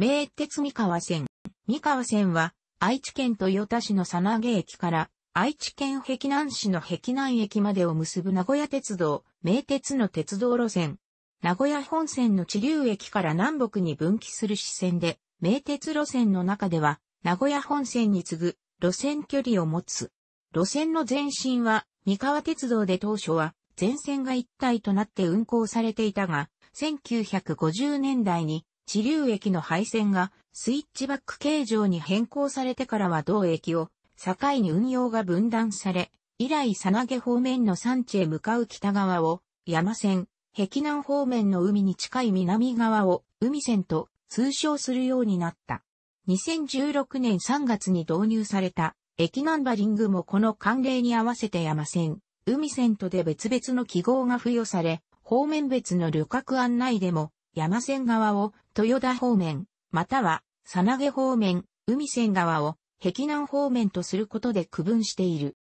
名鉄三河線。三河線は、愛知県豊田市の佐なげ駅から、愛知県碧南市の碧南駅までを結ぶ名古屋鉄道、名鉄の鉄道路線。名古屋本線の地流駅から南北に分岐する支線で、名鉄路線の中では、名古屋本線に次ぐ路線距離を持つ。路線の前身は、三河鉄道で当初は、全線が一体となって運行されていたが、1950年代に地流駅の配線がスイッチバック形状に変更されてからは同駅を境に運用が分断され、以来さなげ方面の産地へ向かう北側を山線、壁南方面の海に近い南側を海線と通称するようになった。2016年3月に導入された駅ナンバリングもこの慣例に合わせて山線、海線とで別々の記号が付与され、方面別の旅客案内でも山線側を豊田方面、または佐投げ方面、海線側を碧南方面とすることで区分している。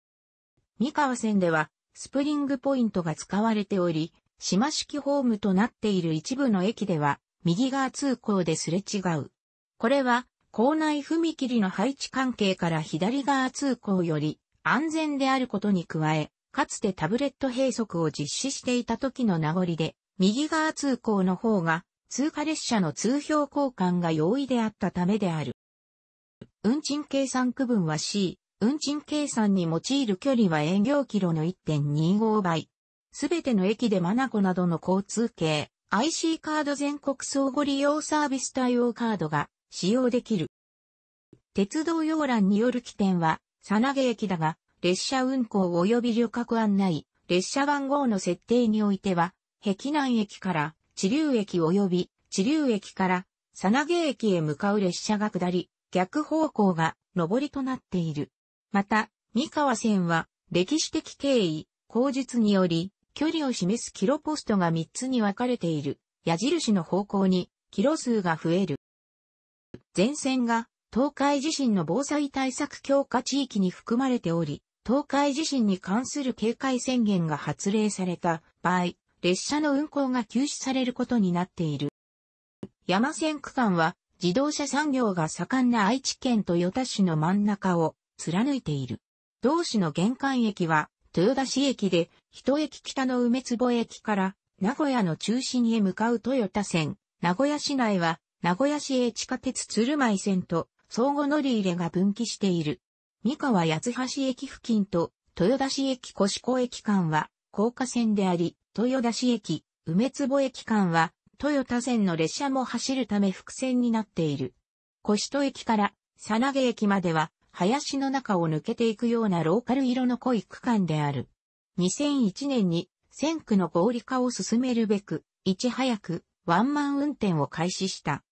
三河線ではスプリングポイントが使われており、島式ホームとなっている一部の駅では右側通行ですれ違う。これは校内踏切の配置関係から左側通行より安全であることに加え、かつてタブレット閉塞を実施していた時の名残で、右側通行の方が通過列車の通票交換が容易であったためである。運賃計算区分は C、運賃計算に用いる距離は営業キロの1.25倍。すべての駅でマナコなどの交通系、IC カード全国相互利用サービス対応カードが使用できる。鉄道要欄による起点は、さなげ駅だが、列車運行及び旅客案内、列車番号の設定においては、碧南駅から地流駅及び地流駅から佐なげ駅へ向かう列車が下り、逆方向が上りとなっている。また、三河線は歴史的経緯、口述により、距離を示すキロポストが3つに分かれている。矢印の方向にキロ数が増える。前線が東海地震の防災対策強化地域に含まれており、東海地震に関する警戒宣言が発令された場合、列車の運行が休止されることになっている。山線区間は自動車産業が盛んな愛知県豊田市の真ん中を貫いている。同市の玄関駅は豊田市駅で一駅北の梅坪駅から名古屋の中心へ向かう豊田線。名古屋市内は名古屋市営地下鉄鶴舞線と相互乗り入れが分岐している。三河八橋駅付近と豊田市駅越子駅間は高架線であり、豊田市駅、梅坪駅間は、豊田線の列車も走るため伏線になっている。小人駅から、さなげ駅までは、林の中を抜けていくようなローカル色の濃い区間である。2001年に、線区の合理化を進めるべく、いち早く、ワンマン運転を開始した。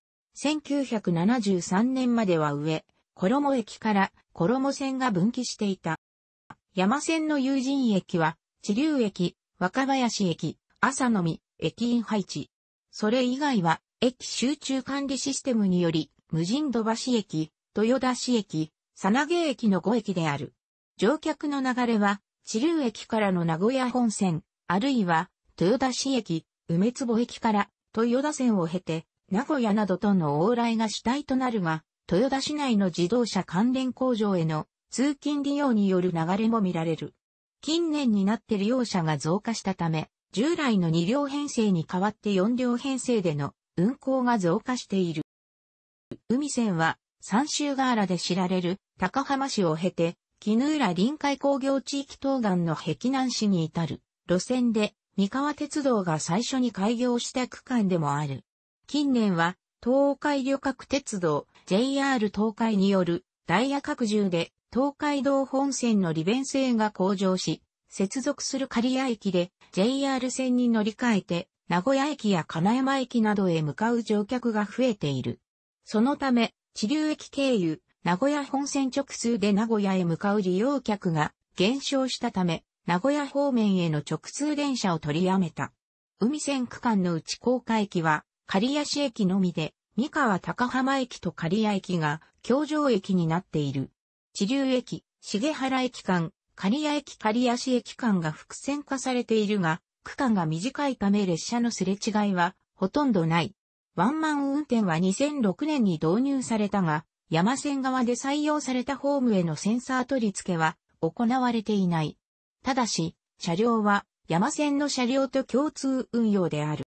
1973年までは上、衣駅から衣線が分岐していた。山線の友人駅は、地流駅、若林駅、朝のみ、駅員配置。それ以外は、駅集中管理システムにより、無人土橋駅、豊田市駅、佐なげ駅の5駅である。乗客の流れは、地流駅からの名古屋本線、あるいは、豊田市駅、梅坪駅から豊田線を経て、名古屋などとの往来が主体となるが、豊田市内の自動車関連工場への通勤利用による流れも見られる。近年になって利用者が増加したため、従来の2両編成に代わって4両編成での運行が増加している。海線は三州河原で知られる高浜市を経て、絹浦臨海工業地域東岸の碧南市に至る路線で三河鉄道が最初に開業した区間でもある。近年は東海旅客鉄道 JR 東海によるダイヤ拡充で東海道本線の利便性が向上し、接続する刈谷駅で JR 線に乗り換えて、名古屋駅や金山駅などへ向かう乗客が増えている。そのため、地流駅経由、名古屋本線直通で名古屋へ向かう利用客が減少したため、名古屋方面への直通電車を取りやめた。海線区間のうち高架駅は、刈谷市駅のみで、三河高浜駅と刈谷駅が、京上駅になっている。地流駅、重原駅間、刈谷駅刈谷市駅間が複線化されているが、区間が短いため列車のすれ違いはほとんどない。ワンマン運転は2006年に導入されたが、山線側で採用されたホームへのセンサー取り付けは行われていない。ただし、車両は山線の車両と共通運用である。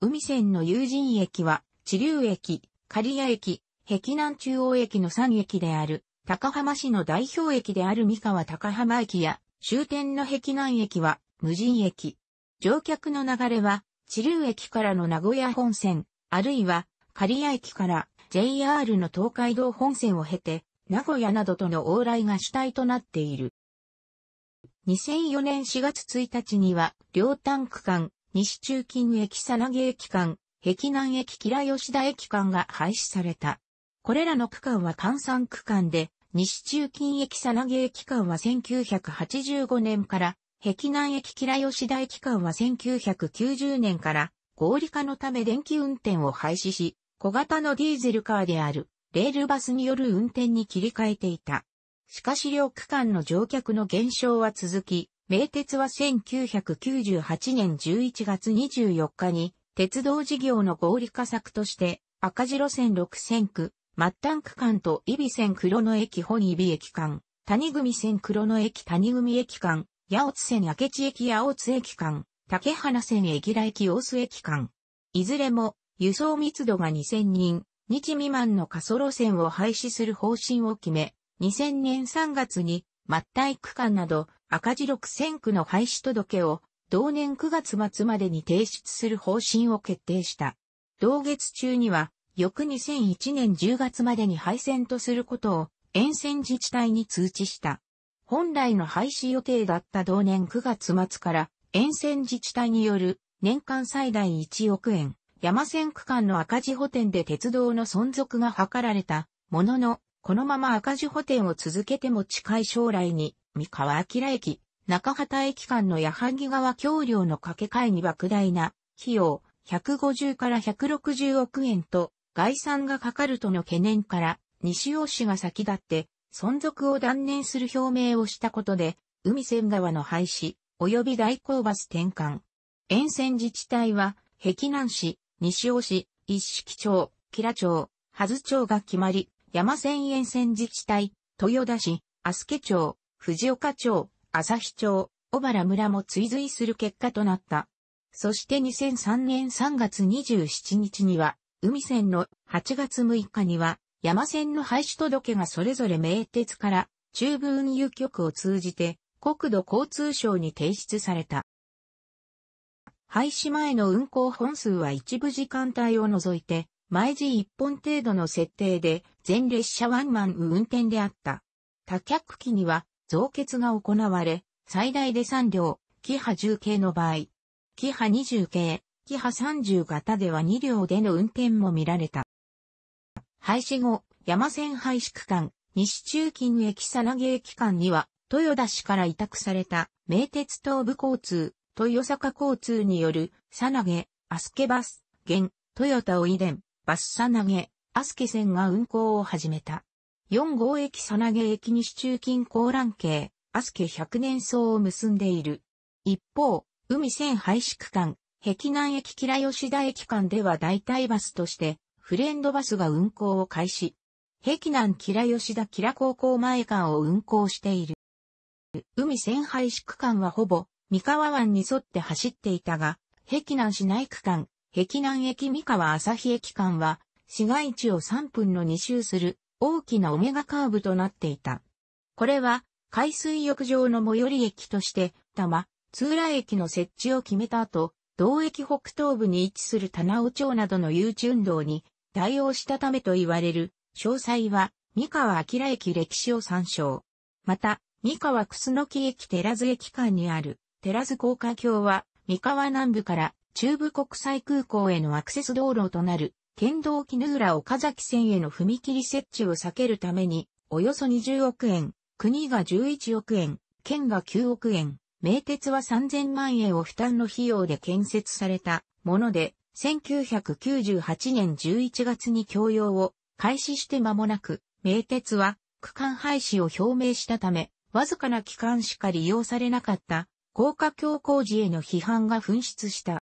海線の友人駅は、地流駅、刈谷駅、碧南中央駅の3駅である。高浜市の代表駅である三河高浜駅や終点の碧南駅は無人駅。乗客の流れは、知流駅からの名古屋本線、あるいは刈谷駅から JR の東海道本線を経て、名古屋などとの往来が主体となっている。2004年4月1日には、両端区間、西中近駅さなぎ駅間、碧南駅吉田駅間が廃止された。これらの区間は関山区間で、西中金駅さなぎ駅間は1985年から、壁南駅キラ吉田駅間は1990年から、合理化のため電気運転を廃止し、小型のディーゼルカーである、レールバスによる運転に切り替えていた。しかし両区間の乗客の減少は続き、名鉄は1998年11月24日に、鉄道事業の合理化策として、赤字路線6000区、末端区間と伊比線黒野駅本伊比駅間、谷組線黒野駅谷組駅間、八津線明智駅八津駅間、竹花線駅来駅大須駅間。いずれも輸送密度が2000人、日未満の過疎路線を廃止する方針を決め、2000年3月に末端区間など赤字6000区の廃止届を同年9月末までに提出する方針を決定した。同月中には翌2001年10月までに廃線とすることを沿線自治体に通知した。本来の廃止予定だった同年9月末から沿線自治体による年間最大1億円、山線区間の赤字補填で鉄道の存続が図られたものの、このまま赤字補填を続けても近い将来に、三河明駅、中畑駅間の矢作川橋梁の架け替えに莫大な費用150から160億円と概算がかかるとの懸念から、西尾市が先立って、存続を断念する表明をしたことで、海線川の廃止、及び大工バス転換。沿線自治体は、碧南市、西尾市、一色町、吉良町、はず町が決まり、山線沿線自治体、豊田市、すけ町、藤岡町、日町、小原村も追随する結果となった。そして2003年3月27日には、海線の8月6日には、山線の廃止届がそれぞれ名鉄から中部運輸局を通じて国土交通省に提出された。廃止前の運行本数は一部時間帯を除いて、毎時1本程度の設定で、全列車ワンマン運転であった。多脚機には増結が行われ、最大で3両、キハ10系の場合、キハ20系、キハ30型では2両での運転も見られた。廃止後、山線廃止区間、西中近駅さなぎ駅間には、豊田市から委託された、名鉄東部交通、豊坂交通による、さなげ、アスケバス、現、豊田おいでバスさなげ、アスケ線が運行を始めた。4号駅さなげ駅西中近高蘭系、アスケ100年層を結んでいる。一方、海線廃止区間、壁南駅キラ吉田駅間では代替バスとして、フレンドバスが運行を開始。壁南キラ吉田キラ高校前間を運行している。海仙廃止区間はほぼ、三河湾に沿って走っていたが、壁南市内区間、壁南駅三河朝日駅間は、市街地を3分の2周する、大きなオメガカーブとなっていた。これは、海水浴場の最寄り駅として、多摩、通来駅の設置を決めた後、道駅北東部に位置する棚尾町などの誘致運動に対応したためと言われる、詳細は、三河明駅歴史を参照。また、三河楠木駅寺津駅間にある、寺津高架橋は、三河南部から中部国際空港へのアクセス道路となる、県道絹浦岡崎線への踏切設置を避けるために、およそ20億円、国が11億円、県が9億円、名鉄は3000万円を負担の費用で建設されたもので、1998年11月に供用を開始して間もなく、名鉄は区間廃止を表明したため、わずかな期間しか利用されなかった高架橋工事への批判が噴出した。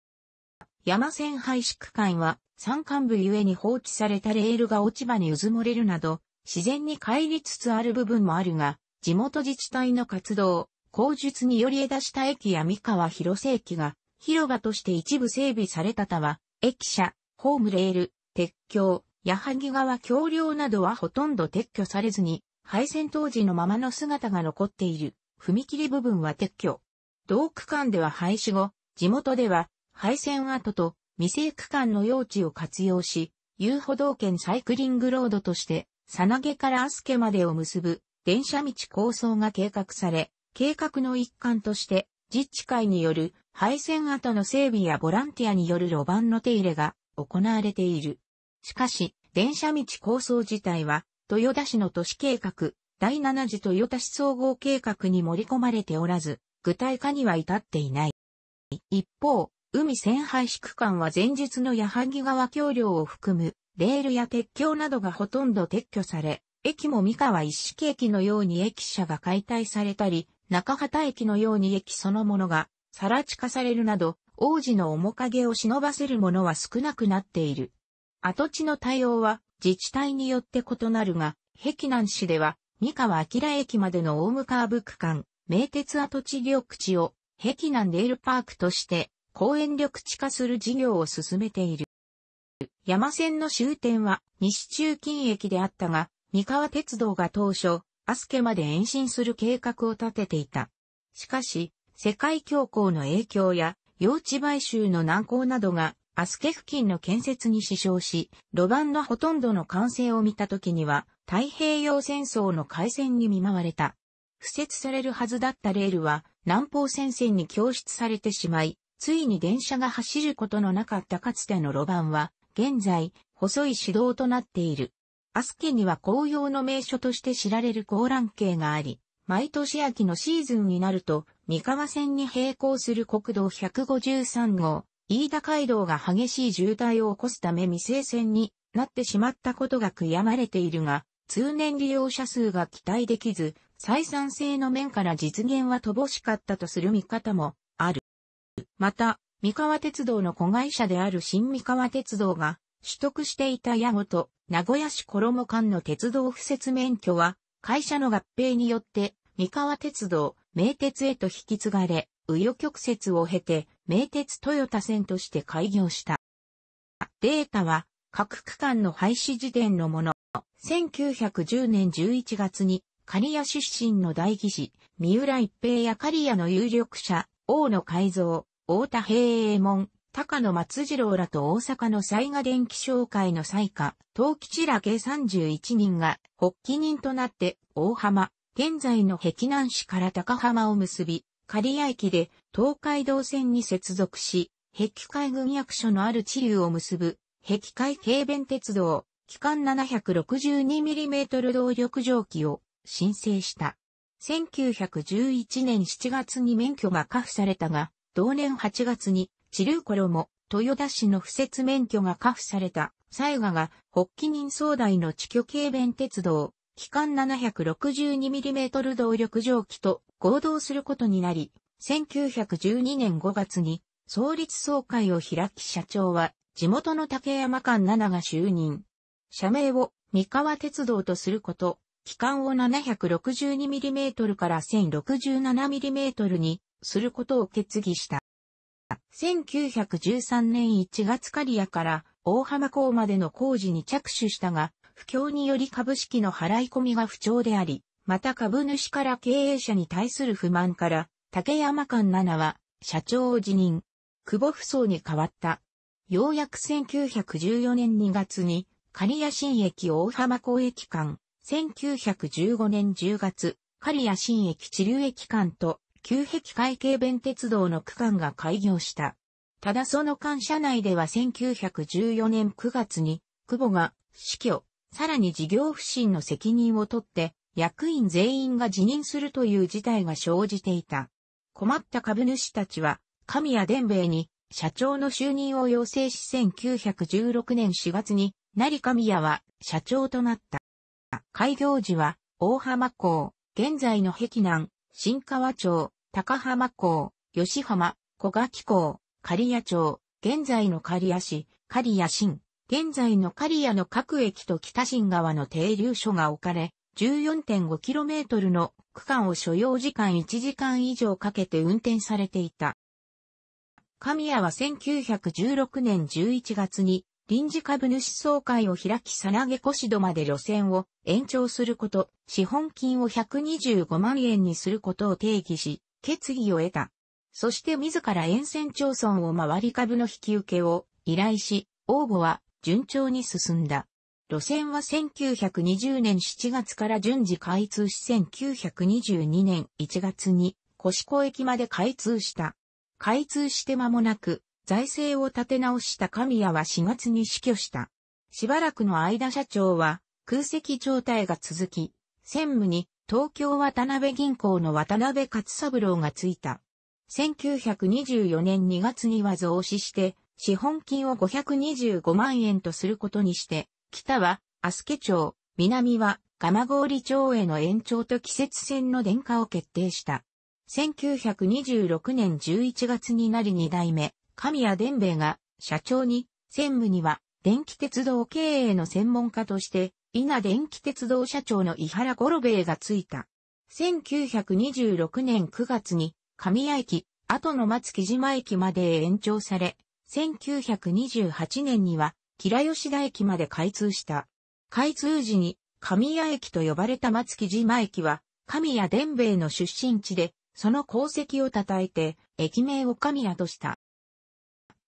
山線廃止区間は山間部ゆえに放置されたレールが落ち葉にうずもれるなど、自然に帰りつつある部分もあるが、地元自治体の活動、口述により枝下駅や三河広瀬駅が広場として一部整備されたたは、駅舎、ホームレール、鉄橋、矢作川橋梁などはほとんど撤去されずに、廃線当時のままの姿が残っている。踏切部分は撤去。同区間では廃止後、地元では廃線跡と未成区間の用地を活用し、遊歩道圏サイクリングロードとして、さなげからアスケまでを結ぶ電車道構想が計画され、計画の一環として、自治会による廃線跡の整備やボランティアによる路盤の手入れが行われている。しかし、電車道構想自体は、豊田市の都市計画、第7次豊田市総合計画に盛り込まれておらず、具体化には至っていない。一方、海線廃止区間は前日の矢作川橋梁を含む、レールや鉄橋などがほとんど撤去され、駅も三河一式駅のように駅舎が解体されたり、中畑駅のように駅そのものが、さら地化されるなど、王子の面影を忍ばせるものは少なくなっている。跡地の対応は自治体によって異なるが、碧南市では、三河明駅までのオムカーブ区間、名鉄跡地緑地を、碧南レールパークとして、公園緑地化する事業を進めている。山線の終点は西中近駅であったが、三河鉄道が当初、アスケまで延伸する計画を立てていた。しかし、世界恐慌の影響や、用地買収の難航などが、アスケ付近の建設に支障し、路盤のほとんどの完成を見た時には、太平洋戦争の開戦に見舞われた。敷設されるはずだったレールは、南方戦線に供出されてしまい、ついに電車が走ることのなかったかつての路盤は、現在、細い指導となっている。アスケには紅葉の名所として知られる高蘭渓があり、毎年秋のシーズンになると、三河線に並行する国道153号、飯田街道が激しい渋滞を起こすため未成線になってしまったことが悔やまれているが、通年利用者数が期待できず、採算性の面から実現は乏しかったとする見方もある。また、三河鉄道の子会社である新三河鉄道が取得していた矢ごと名古屋市衣間の鉄道敷設免許は、会社の合併によって、三河鉄道、名鉄へと引き継がれ、右与曲折を経て、名鉄豊田線として開業した。データは、各区間の廃止時点のもの。1910年11月に、刈谷出身の大義士、三浦一平や刈谷の有力者、王の改造、大田平右衛門、高野松次郎らと大阪の災害電気商会の災火、東吉ら計31人が、発起人となって、大浜、現在の碧南市から高浜を結び、刈谷駅で東海道線に接続し、碧海軍役所のある地流を結ぶ、碧海軽便鉄道、機関 762mm 動力蒸気を申請した。1911年7月に免許が可付されたが、同年8月に知る頃も、豊田市の不設免許が下付された、西賀が、北紀人総大の地区軽便鉄道、機関 762mm 動力蒸気と合同することになり、1912年5月に創立総会を開き社長は地元の竹山間七が就任。社名を三河鉄道とすること、機関を 762mm から 1067mm にすることを決議した。1913年1月刈谷から大浜港までの工事に着手したが、不況により株式の払い込みが不調であり、また株主から経営者に対する不満から、竹山間七は社長を辞任、久保不走に変わった。ようやく1914年2月に、刈谷新駅大浜港駅間、1915年10月、刈谷新駅地流駅間と、旧壁海計弁鉄道の区間が開業した。ただその間車内では1914年9月に、久保が死去、さらに事業不振の責任を取って、役員全員が辞任するという事態が生じていた。困った株主たちは、神谷伝兵衛に社長の就任を要請し1916年4月に、成神谷は社長となった。開業時は、大浜港、現在の碧南、新川町、高浜港、吉浜、小垣港、刈谷町、現在の刈谷市、刈谷新、現在の刈谷の各駅と北新川の停留所が置かれ、14.5km の区間を所要時間1時間以上かけて運転されていた。神谷は1916年11月に臨時株主総会を開きさなげ越戸まで路線を延長すること、資本金を125万円にすることを定義し、決議を得た。そして自ら沿線町村を回り株の引き受けを依頼し、応募は順調に進んだ。路線は1920年7月から順次開通し1922年1月に越子駅まで開通した。開通して間もなく財政を立て直した神谷は4月に死去した。しばらくの間社長は空席状態が続き、専務に東京渡辺銀行の渡辺勝三郎がついた。1924年2月には増資して、資本金を525万円とすることにして、北は、アスケ町、南は、蒲郡町への延長と季節線の電化を決定した。1926年11月になり2代目、神谷伝兵衛が社長に、専務には電気鉄道経営の専門家として稲電気鉄道社長の伊原五郎兵衛がついた。1926年9月に神谷駅、後の松木島駅まで延長され、1928年には、平吉田駅まで開通した。開通時に、神谷駅と呼ばれた松木島駅は、神谷伝兵衛の出身地で、その功績を称えて、駅名を神谷とした。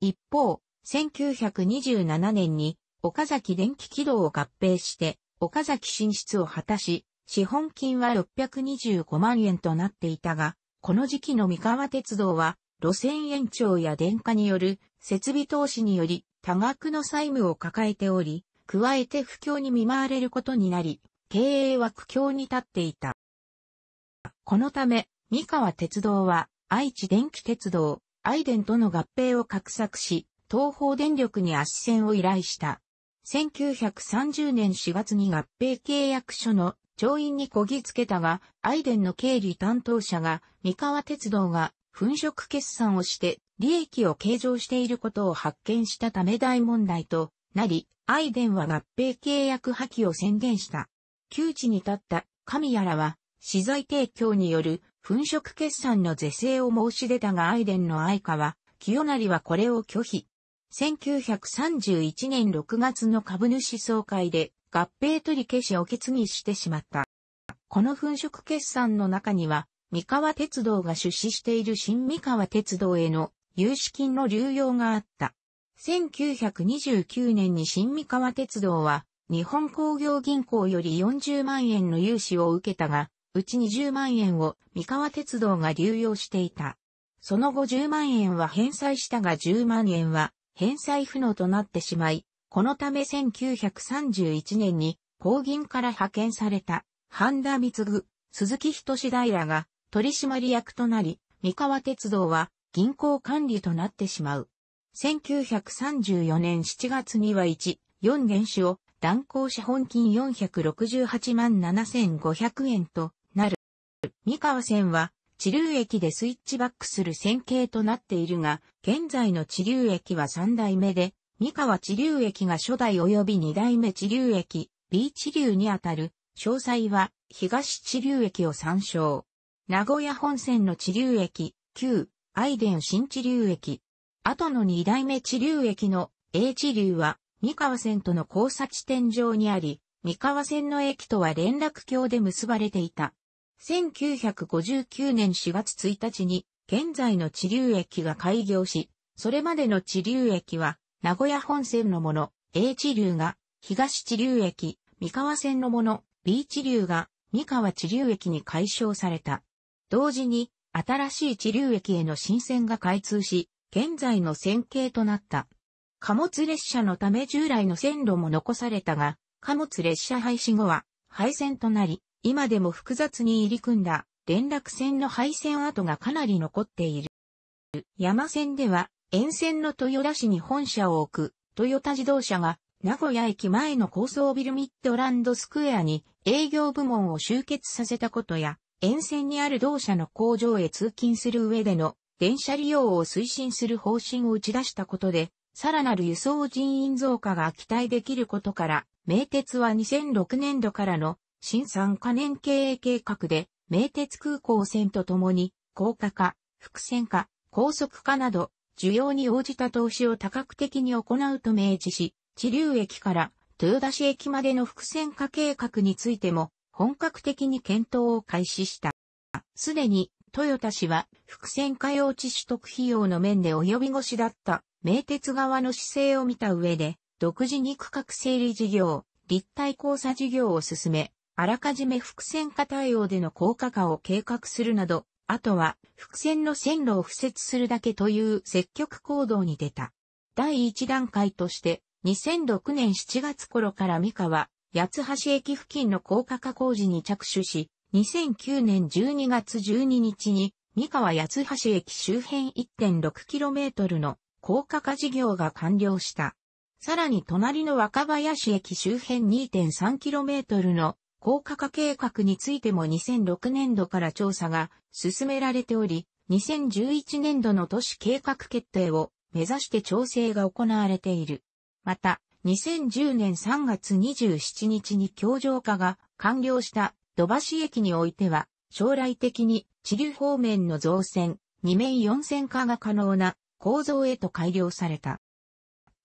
一方、1927年に、岡崎電気軌道を合併して、岡崎進出を果たし、資本金は625万円となっていたが、この時期の三河鉄道は、路線延長や電化による設備投資により多額の債務を抱えており、加えて不況に見舞われることになり、経営は苦境に立っていた。このため、三河鉄道は愛知電気鉄道、アイデンとの合併を画策し、東方電力に圧線を依頼した。1930年4月に合併契約書の調印にこぎつけたが、アイデンの経理担当者が、三河鉄道が粉飾決算をして利益を計上していることを発見したため大問題となり、アイデンは合併契約破棄を宣言した。窮地に立った神やらは、資材提供による粉飾決算の是正を申し出たがアイデンの愛家は、清成はこれを拒否。1931年6月の株主総会で合併取り消しを決議してしまった。この粉飾決算の中には、三河鉄道が出資している新三河鉄道への融資金の流用があった。1929年に新三河鉄道は日本工業銀行より40万円の融資を受けたが、うち20万円を三河鉄道が流用していた。その後10万円は返済したが10万円は返済不能となってしまい、このため1931年に公銀から派遣された、半田光具、鈴木人志平が取締役となり、三河鉄道は銀行管理となってしまう。1934年7月には1、4原資を断行資本金468万7500円となる。三河線は地流駅でスイッチバックする線形となっているが、現在の地流駅は3代目で、三河地流駅が初代及び2代目地流駅、B 地流にあたる、詳細は東地流駅を参照。名古屋本線の地流駅、旧、愛伝新地流駅。後の2代目地流駅の A 地流は、三河線との交差地点上にあり、三河線の駅とは連絡橋で結ばれていた。1959年4月1日に、現在の地流駅が開業し、それまでの地流駅は、名古屋本線のもの、A 地流が、東地流駅、三河線のもの、B 地流が、三河地流駅に解消された。同時に、新しい地流駅への新線が開通し、現在の線形となった。貨物列車のため従来の線路も残されたが、貨物列車廃止後は廃線となり、今でも複雑に入り組んだ連絡線の廃線跡がかなり残っている。山線では沿線の豊田市に本社を置くトヨタ自動車が名古屋駅前の高層ビルミッドランドスクエアに営業部門を集結させたことや、沿線にある同社の工場へ通勤する上での電車利用を推進する方針を打ち出したことで、さらなる輸送人員増加が期待できることから、名鉄は2006年度からの新三可燃経営計画で、名鉄空港線とともに、高架化、複線化、高速化など、需要に応じた投資を多角的に行うと明示し、地流駅から豊田市駅までの複線化計画についても、本格的に検討を開始した。すでに、豊田市は、複線化用地取得費用の面で及び腰だった、名鉄側の姿勢を見た上で、独自に区画整理事業、立体交差事業を進め、あらかじめ伏線化対応での高架化を計画するなど、あとは伏線の線路を敷設するだけという積極行動に出た。第1段階として、2006年7月頃から三河、八橋駅付近の高架化工事に着手し、2009年12月12日に、三河八橋駅周辺 1.6km の高架化事業が完了した。さらに隣の若林駅周辺 2.3km の高架化計画についても2006年度から調査が進められており、2011年度の都市計画決定を目指して調整が行われている。また、2010年3月27日に橋上化が完了した土橋駅においては、将来的に地流方面の造船、2面4線化が可能な構造へと改良された。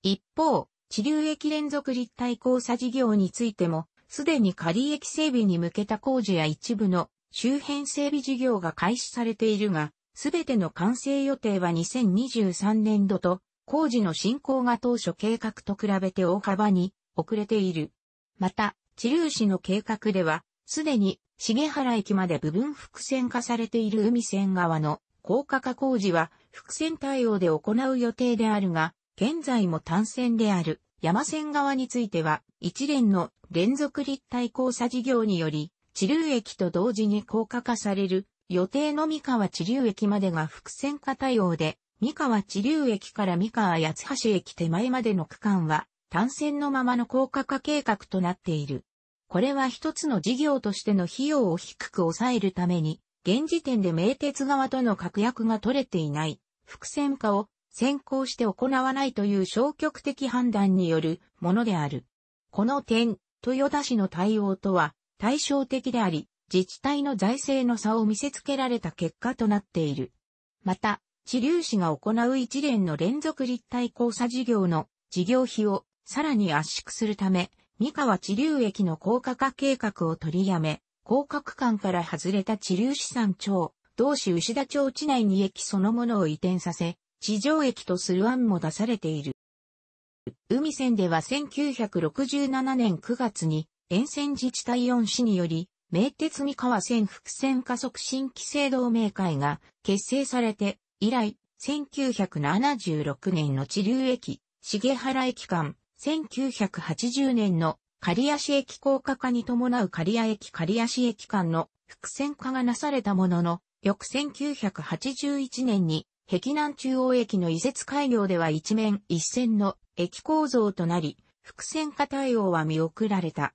一方、地流駅連続立体交差事業についても、すでに仮駅整備に向けた工事や一部の周辺整備事業が開始されているが、すべての完成予定は2023年度と、工事の進行が当初計画と比べて大幅に遅れている。また、知粒市の計画では、すでに、重原駅まで部分複線化されている海線側の高架化工事は、複線対応で行う予定であるが、現在も単線である。山線側については、一連の連続立体交差事業により、地流駅と同時に高架化される予定の三河地流駅までが伏線化対応で、三河地流駅から三河八橋駅手前までの区間は、単線のままの高架化計画となっている。これは一つの事業としての費用を低く抑えるために、現時点で名鉄側との確約が取れていない、伏線化を先行して行わないという消極的判断によるものである。この点、豊田市の対応とは対照的であり、自治体の財政の差を見せつけられた結果となっている。また、地流市が行う一連の連続立体交差事業の事業費をさらに圧縮するため、三河地流駅の高架化計画を取りやめ、高架区間から外れた地流市山町、同市牛田町地内に駅そのものを移転させ、地上駅とする案も出されている。海線では1967年9月に沿線自治体4市により、名鉄三河線複線加速新規制同盟会が結成されて、以来、1976年の地流駅、重原駅間、1980年の刈谷駅高架化に伴う刈谷駅刈谷駅間の複線化がなされたものの、翌1981年に壁南中央駅の移設開業では一面一線の駅構造となり、伏線化対応は見送られた。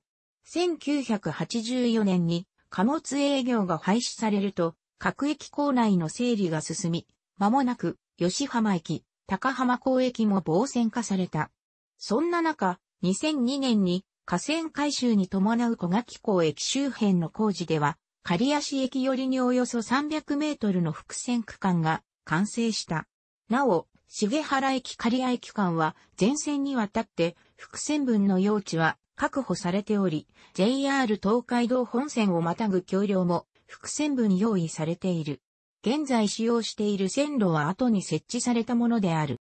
1984年に貨物営業が廃止されると、各駅構内の整理が進み、間もなく吉浜駅、高浜港駅も防線化された。そんな中、2002年に河川改修に伴う小垣港駅周辺の工事では、刈谷市駅寄りにおよそ300メートルの伏線区間が完成した。なお、重原駅刈谷駅間は全線にわたって複線分の用地は確保されており、JR 東海道本線をまたぐ橋梁も複線分用意されている。現在使用している線路は後に設置されたものである。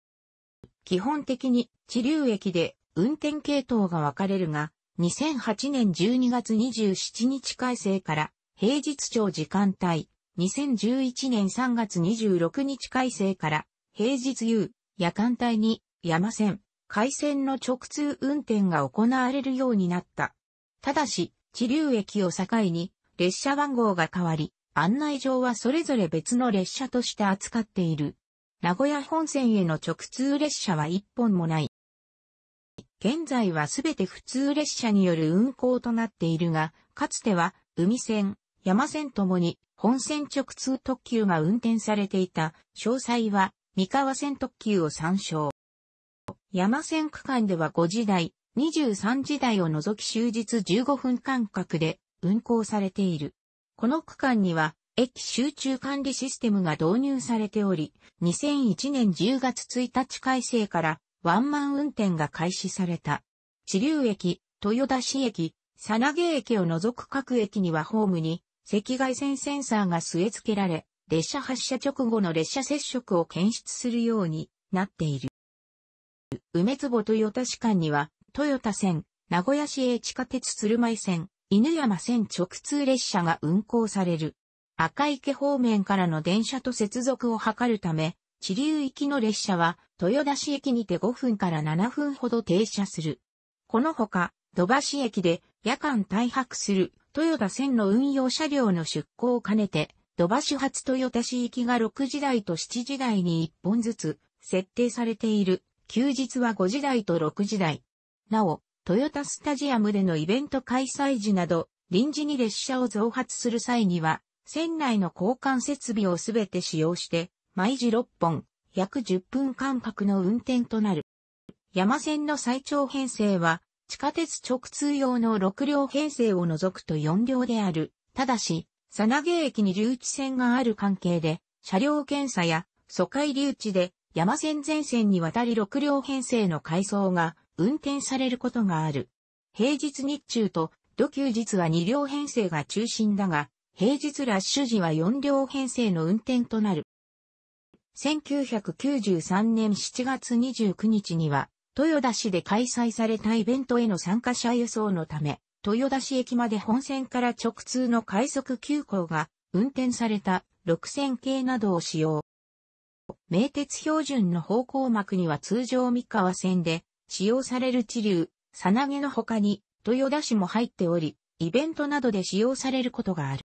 基本的に地流駅で運転系統が分かれるが、2008年12月27日改正から平日長時間帯、2011年3月26日改正から平日夕、夜間帯に山線、海線の直通運転が行われるようになった。ただし、地流駅を境に列車番号が変わり、案内状はそれぞれ別の列車として扱っている。名古屋本線への直通列車は一本もない。現在はすべて普通列車による運行となっているが、かつては海線、山線ともに本線直通特急が運転されていた詳細は三河線特急を参照。山線区間では5時台、23時台を除き終日15分間隔で運行されている。この区間には駅集中管理システムが導入されており、2001年10月1日改正からワンマン運転が開始された。地立駅、豊田市駅、佐毛駅を除く各駅にはホームに赤外線センサーが据え付けられ、列車発車直後の列車接触を検出するようになっている。梅坪豊田市間には、豊田線、名古屋市営地下鉄鶴舞線、犬山線直通列車が運行される。赤池方面からの電車と接続を図るため、地流行きの列車は、豊田市駅にて5分から7分ほど停車する。このほか、土橋駅で夜間退泊する豊田線の運用車両の出向を兼ねて、土橋発豊田市行きが6時台と7時台に1本ずつ設定されている、休日は5時台と6時台。なお、豊田スタジアムでのイベント開催時など、臨時に列車を増発する際には、船内の交換設備をすべて使用して、毎時6本、約10分間隔の運転となる。山線の最長編成は、地下鉄直通用の6両編成を除くと4両である。ただし、さなげ駅に留置線がある関係で、車両検査や疎開留置で山線前線にわたり6両編成の改装が運転されることがある。平日日中と土休日は2両編成が中心だが、平日ラッシュ時は4両編成の運転となる。1993年7月29日には豊田市で開催されたイベントへの参加者輸送のため、豊田市駅まで本線から直通の快速急行が運転された6000系などを使用。名鉄標準の方向幕には通常三河線で使用される地流、さなげの他に豊田市も入っており、イベントなどで使用されることがある。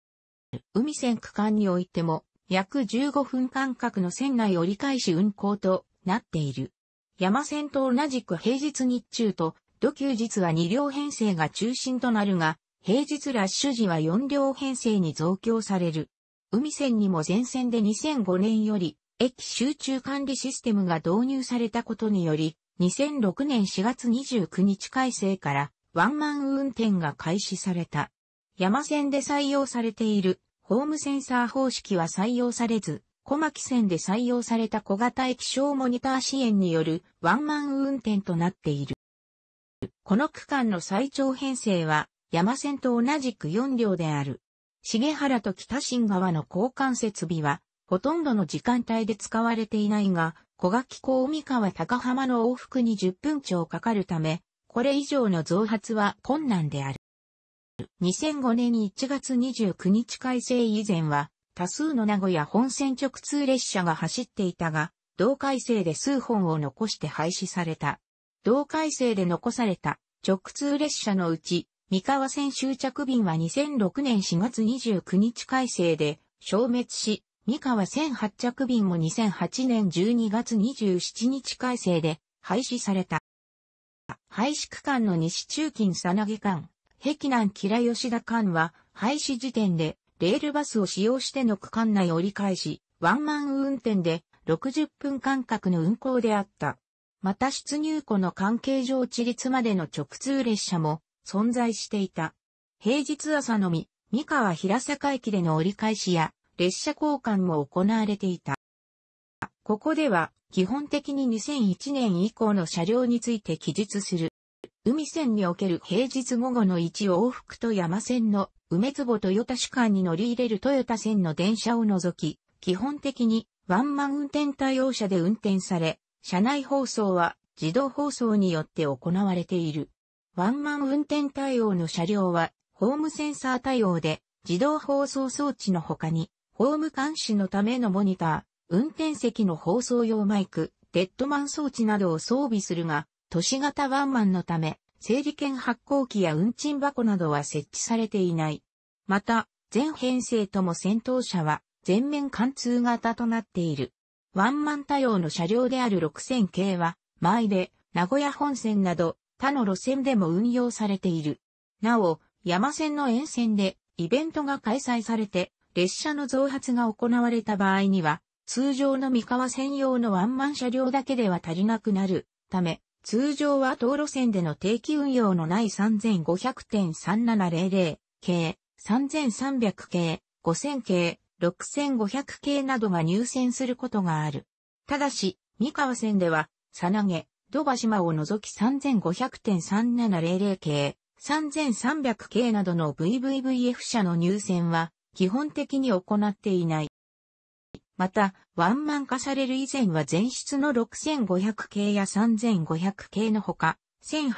海線区間においても約15分間隔の船内折り返し運行となっている。山線と同じく平日日中と、土休日は2両編成が中心となるが、平日ラッシュ時は4両編成に増強される。海線にも全線で2005年より、駅集中管理システムが導入されたことにより、2006年4月29日改正からワンマン運転が開始された。山線で採用されているホームセンサー方式は採用されず、小牧線で採用された小型液晶モニター支援によるワンマン運転となっている。この区間の最長編成は山線と同じく4両である。重原と北新川の交換設備はほとんどの時間帯で使われていないが、小垣港海川高浜の往復に10分超かかるため、これ以上の増発は困難である。2005年1月29日改正以前は、多数の名古屋本線直通列車が走っていたが、同改正で数本を残して廃止された。同改正で残された直通列車のうち、三河線終着便は2006年4月29日改正で消滅し、三河線発着便も2008年12月27日改正で廃止された。廃止区間の西中近さなぎ間、碧南吉良吉田間は廃止時点でレールバスを使用しての区間内折り返し、ワンマン運転で60分間隔の運行であった。また出入庫の関係上地立までの直通列車も存在していた。平日朝のみ、三河平坂駅での折り返しや列車交換も行われていた。ここでは基本的に2001年以降の車両について記述する。海線における平日午後の1往復と山線の梅坪豊田主間に乗り入れる豊田線の電車を除き、基本的にワンマン運転対応車で運転され、車内放送は自動放送によって行われている。ワンマン運転対応の車両は、ホームセンサー対応で、自動放送装置の他に、ホーム監視のためのモニター、運転席の放送用マイク、デッドマン装置などを装備するが、都市型ワンマンのため、整理券発行機や運賃箱などは設置されていない。また、全編成とも先頭車は全面貫通型となっている。ワンマン多様の車両である6000系は、前で、名古屋本線など他の路線でも運用されている。なお、山線の沿線でイベントが開催されて、列車の増発が行われた場合には、通常の三河専用のワンマン車両だけでは足りなくなるため、通常は道路線での定期運用のない3500.3700系、3300系、5000系、6500系などが入線することがある。ただし、三河線では、さなげ、土橋島を除き3500.3700系、3300系などの VVVF 社の入線は、基本的に行っていない。また、ワンマン化される以前は全室の6500系や3500系のほか、1800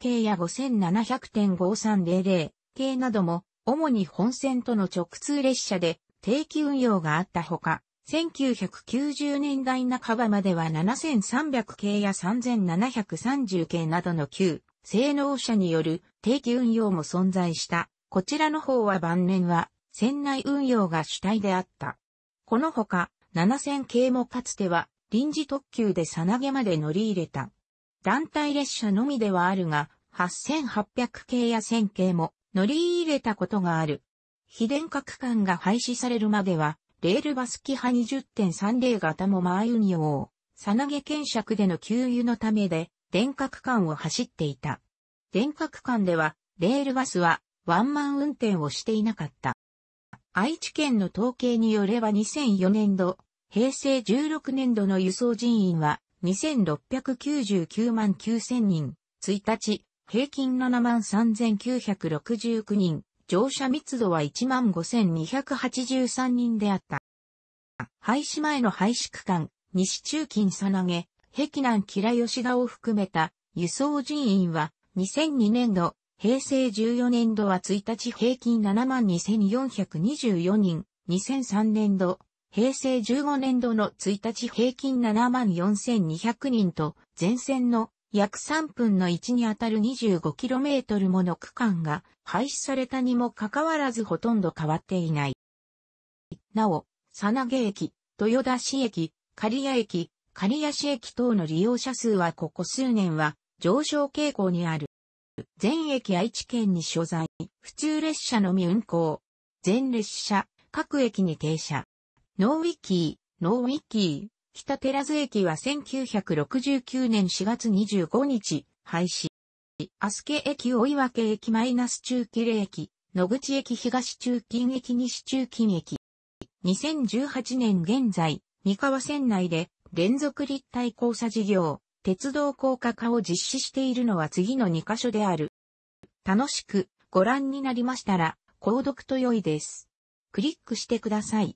系や5700.5300系なども、主に本線との直通列車で定期運用があったほか、1990年代半ばまでは7300系や3730系などの旧、性能車による定期運用も存在した。こちらの方は晩年は、船内運用が主体であった。このほか、7000系もかつては臨時特急でさなげまで乗り入れた。団体列車のみではあるが、8800系や1000系も乗り入れたことがある。非電化区間が廃止されるまでは、レールバスキハ20.30型もマーユニさなげ検索での給油のためで、電化区間を走っていた。電化区間では、レールバスはワンマン運転をしていなかった。愛知県の統計によれば2004年度、平成16年度の輸送人員は2699万9000人、1日、平均7万3969人、乗車密度は1万5283人であった。廃止前の廃止区間、西中近さなげ、碧南吉良吉田を含めた輸送人員は2002年度平成14年度は1日平均72,424人、2003年度、平成15年度の1日平均74,200人と、前線の約3分の1にあたる 25km もの区間が廃止されたにもかかわらずほとんど変わっていない。なお、佐なげ駅、豊田市駅、刈谷駅、刈谷市駅等の利用者数はここ数年は上昇傾向にある。全駅愛知県に所在、普通列車のみ運行。全列車、各駅に停車。ノーウィキー、ノーウィキー、北テラズ駅は1969年4月25日、廃止。アスケ駅追分駅マイナス中切れ駅、野口駅東中近駅西中近駅。2018年現在、三河線内で連続立体交差事業、鉄道高架化を実施しているのは次の2箇所である。楽しくご覧になりましたら、購読と良いです。クリックしてください。